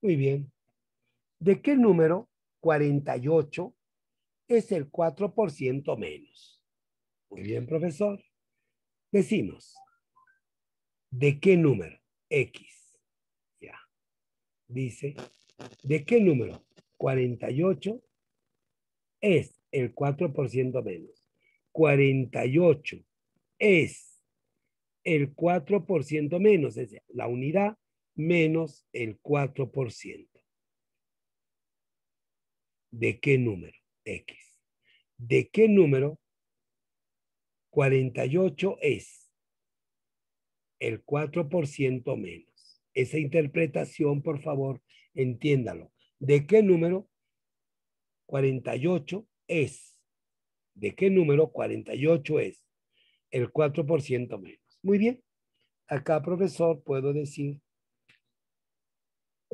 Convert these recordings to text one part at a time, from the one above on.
Muy bien. ¿De qué número 48 es el 4% menos? Muy bien, profesor. Decimos, ¿de qué número? X. Ya. Dice, ¿de qué número? 48 es el 4% menos. 48 es el 4% menos, es decir, la unidad menos el 4%. ¿De qué número? X. ¿De qué número? 48 es el 4% menos. Esa interpretación, por favor, entiéndalo. ¿De qué número? 48 es. ¿De qué número? 48 es el 4% menos. Muy bien. Acá, profesor, puedo decir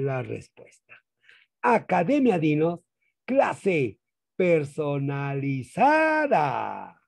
la respuesta. Academia Dinos, clase personalizada.